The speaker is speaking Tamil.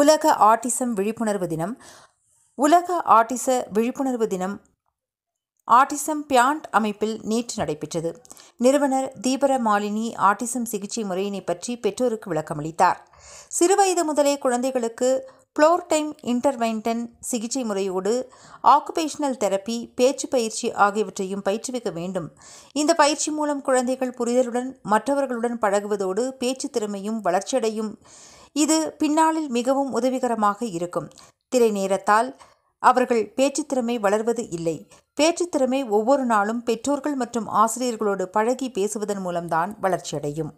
உலக ஆட்டிசம் விழிப்புணர்வு தினம் உலக ஆட்டிச விழிப்புணர்வு தினம் ஆட்டிசம் பியாண்ட் அமைப்பில் நேற்று நடைபெற்றது நிறுவனர் தீபர மாலினி ஆட்டிசம் சிகிச்சை முறையினை பற்றி பெற்றோருக்கு விளக்கமளித்தார் சிறுவயது முதலே குழந்தைகளுக்கு ஃப்ளோர் டைம் இன்டர்வைன்டன் சிகிச்சை முறையோடு ஆக்குபேஷனல் தெரப்பி பேச்சு பயிற்சி ஆகியவற்றையும் பயிற்றுவிக்க வேண்டும் இந்த பயிற்சி மூலம் குழந்தைகள் புரிதலுடன் மற்றவர்களுடன் பழகுவதோடு பேச்சு திறமையும் வளர்ச்சியடையும் இது பின்னாளில் மிகவும் உதவிகரமாக இருக்கும் திரை நேரத்தால் அவர்கள் பேச்சுத்திறமை வளர்வது இல்லை பேச்சு திறமை ஒவ்வொரு நாளும் பெற்றோர்கள் மற்றும் ஆசிரியர்களோடு பழகி பேசுவதன் மூலம்தான் வளர்ச்சியடையும்